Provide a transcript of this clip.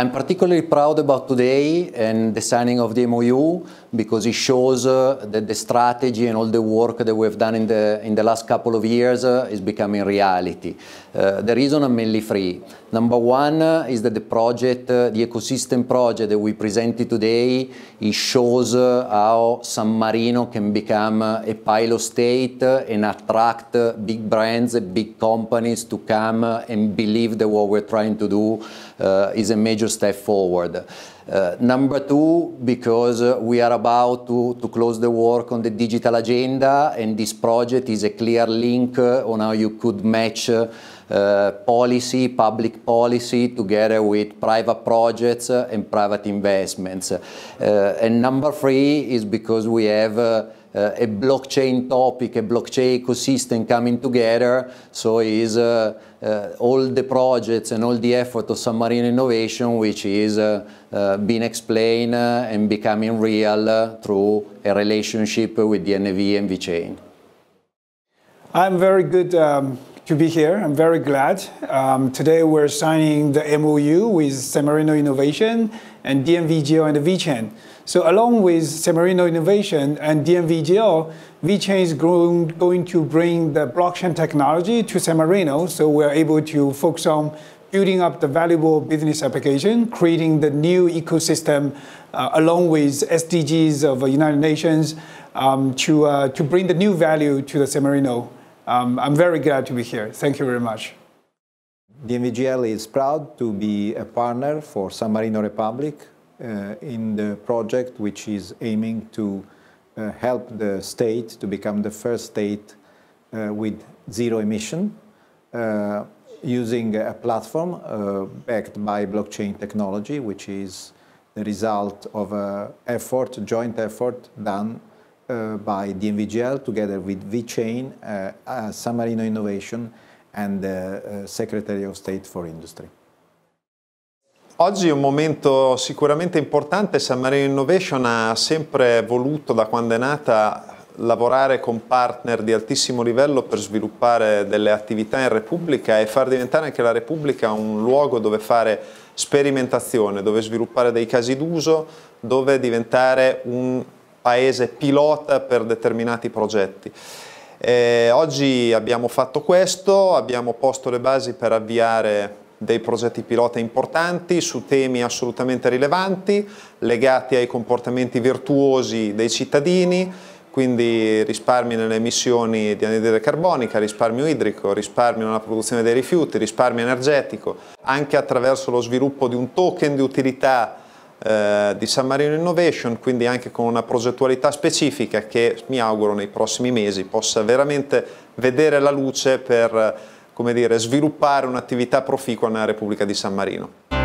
I'm particularly proud about today and the signing of the MOU because it shows uh, that the strategy and all the work that we've done in the, in the last couple of years uh, is becoming reality. Uh, the reason are mainly three. Number one uh, is that the project, uh, the ecosystem project that we presented today, it shows uh, how San Marino can become a pilot state and attract big brands, big companies to come and believe that what we're trying to do is a major step forward. Uh, number two, because uh, we are about to, to close the work on the digital agenda, and this project is a clear link uh, on how you could match uh, uh, policy, public policy, together with private projects uh, and private investments. and number three is because we have uh, a blockchain topic, a blockchain ecosystem coming together. So is uh, uh, all the projects and all the effort of submarine innovation, which is uh, uh, being explained uh, and becoming real through a relationship with the NV and VChain. I'm very good. Um to be here. I'm very glad. Um, today we're signing the MOU with Semerino Innovation and DMVGO and VChain. So along with Semerino Innovation and DMVGO, VChain is going, to bring the blockchain technology to Semerino. So we're able to focus on building up the valuable business application, creating the new ecosystem uh, along with SDGs of the United Nations um, to, uh, to bring the new value to the Semerino um, I'm very glad to be here. Thank you very much. DMVGL is proud to be a partner for San Marino Republic uh, in the project which is aiming to uh, help the state to become the first state uh, with zero emission uh, using a platform uh, backed by blockchain technology which is the result of a uh, effort, joint effort done uh, by DNVGL together with VChain, uh, uh, San Marino Innovation and uh, uh, Secretary of State for Industry. Oggi è un momento sicuramente importante, San Marino Innovation ha sempre voluto da quando è nata lavorare con partner di altissimo livello per sviluppare delle attività in Repubblica e far diventare anche la Repubblica un luogo dove fare sperimentazione, dove sviluppare dei casi d'uso, dove diventare un paese pilota per determinati progetti. Eh, oggi abbiamo fatto questo, abbiamo posto le basi per avviare dei progetti pilota importanti su temi assolutamente rilevanti, legati ai comportamenti virtuosi dei cittadini, quindi risparmi nelle emissioni di anidride carbonica, risparmio idrico, risparmio nella produzione dei rifiuti, risparmio energetico, anche attraverso lo sviluppo di un token di utilità eh, di San Marino Innovation, quindi anche con una progettualità specifica che mi auguro nei prossimi mesi possa veramente vedere la luce per come dire, sviluppare un'attività proficua nella Repubblica di San Marino.